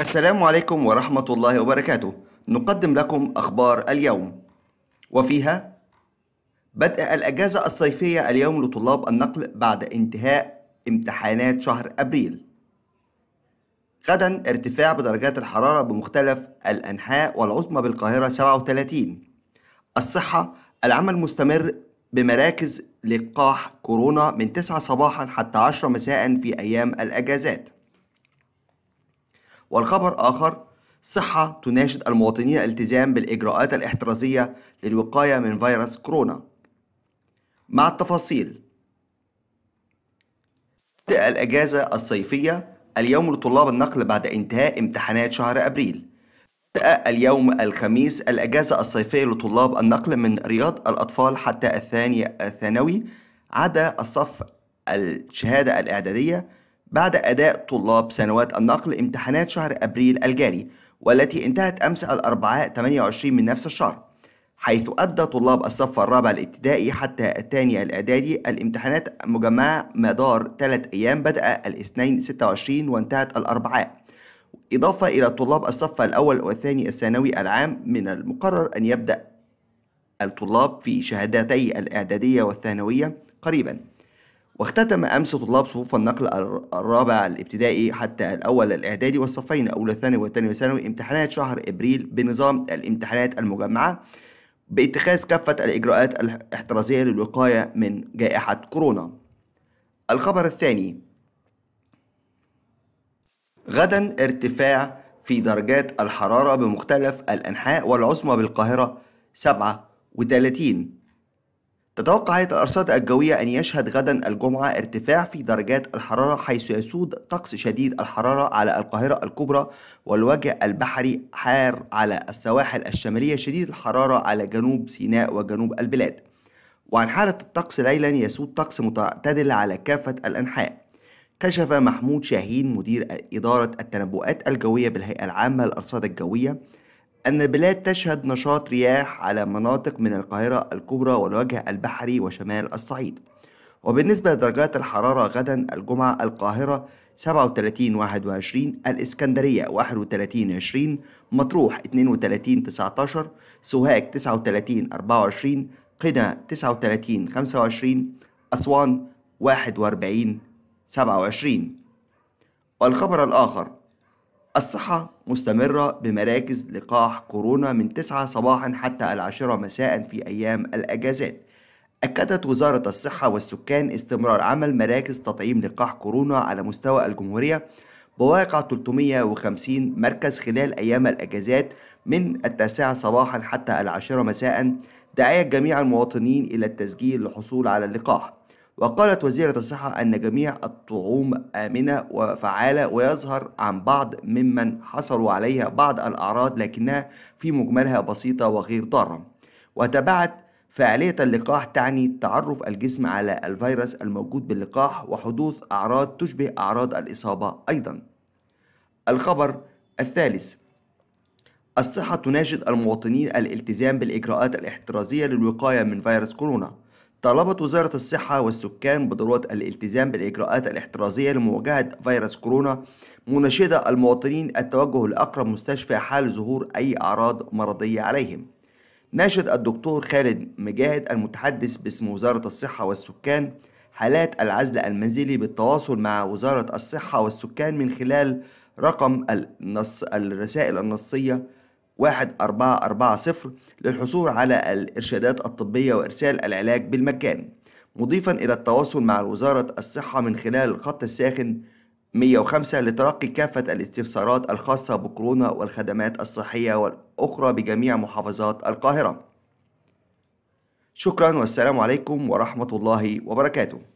السلام عليكم ورحمة الله وبركاته نقدم لكم أخبار اليوم وفيها بدء الأجازة الصيفية اليوم لطلاب النقل بعد انتهاء امتحانات شهر أبريل غدا ارتفاع بدرجات الحرارة بمختلف الأنحاء والعظمى بالقاهرة 37 الصحة العمل مستمر بمراكز لقاح كورونا من 9 صباحا حتى 10 مساء في أيام الأجازات والخبر آخر صحة تناشد المواطنين الالتزام بالإجراءات الاحترازية للوقاية من فيروس كورونا مع التفاصيل تبدأ الأجازة الصيفية اليوم لطلاب النقل بعد انتهاء امتحانات شهر أبريل تبدأ اليوم الخميس الأجازة الصيفية لطلاب النقل من رياض الأطفال حتى الثاني الثانوي عدا الصف الشهادة الإعدادية بعد أداء طلاب سنوات النقل امتحانات شهر أبريل الجاري والتي انتهت أمس الأربعاء 28 من نفس الشهر حيث أدى طلاب الصف الرابع الابتدائي حتى الثاني الإعدادي الامتحانات مجمعة مدار ثلاث أيام بدأ الاثنين 26 وانتهت الأربعاء إضافة إلى طلاب الصف الأول والثاني الثانوي العام من المقرر أن يبدأ الطلاب في شهادتي الإعدادية والثانوية قريباً واختتم أمس طلاب صفوف النقل الرابع الابتدائي حتى الأول الإعدادي والصفين أولى الثاني والثاني ثانوي امتحانات شهر إبريل بنظام الامتحانات المجمعة باتخاذ كافة الإجراءات الاحترازية للوقاية من جائحة كورونا الخبر الثاني غدا ارتفاع في درجات الحرارة بمختلف الأنحاء والعصمة بالقاهرة 37 تتوقع هيئة الأرصاد الجوية أن يشهد غدا الجمعة ارتفاع في درجات الحرارة حيث يسود طقس شديد الحرارة على القاهرة الكبرى والوجه البحري حار على السواحل الشمالية شديد الحرارة على جنوب سيناء وجنوب البلاد وعن حالة الطقس ليلا يسود طقس متعتدل على كافة الأنحاء كشف محمود شاهين مدير إدارة التنبؤات الجوية بالهيئة العامة للأرصاد الجوية أن البلاد تشهد نشاط رياح على مناطق من القاهرة الكبرى والوجه البحري وشمال الصعيد وبالنسبة لدرجات الحرارة غدا الجمعة القاهرة 37 21 الإسكندرية 31 20 مطروح 32 19 سوهاج 39 24 قنا 39 25 أسوان 41 27 والخبر الآخر الصحة مستمرة بمراكز لقاح كورونا من 9 صباحا حتى العاشرة مساء في أيام الأجازات أكدت وزارة الصحة والسكان استمرار عمل مراكز تطعيم لقاح كورونا على مستوى الجمهورية بواقع 350 مركز خلال أيام الأجازات من التاسعة صباحا حتى العاشرة مساء داعية جميع المواطنين إلى التسجيل للحصول على اللقاح وقالت وزيرة الصحة أن جميع الطعوم آمنة وفعالة ويظهر عن بعض ممن حصلوا عليها بعض الأعراض لكنها في مجملها بسيطة وغير ضارة وتبعت فعالية اللقاح تعني تعرف الجسم على الفيروس الموجود باللقاح وحدوث أعراض تشبه أعراض الإصابة أيضا الخبر الثالث الصحة تناشد المواطنين الالتزام بالإجراءات الاحترازية للوقاية من فيروس كورونا طلبت وزارة الصحة والسكان بضرورة الالتزام بالإجراءات الاحترازية لمواجهة فيروس كورونا مناشدة المواطنين التوجه لأقرب مستشفى حال ظهور أي أعراض مرضية عليهم ناشد الدكتور خالد مجاهد المتحدث باسم وزارة الصحة والسكان حالات العزل المنزلي بالتواصل مع وزارة الصحة والسكان من خلال رقم النص الرسائل النصية 1440 للحصول على الإرشادات الطبية وإرسال العلاج بالمكان مضيفا إلى التواصل مع وزارة الصحة من خلال الخط الساخن 105 لتلقي كافة الاستفسارات الخاصة بكورونا والخدمات الصحية والأخرى بجميع محافظات القاهرة شكرا والسلام عليكم ورحمة الله وبركاته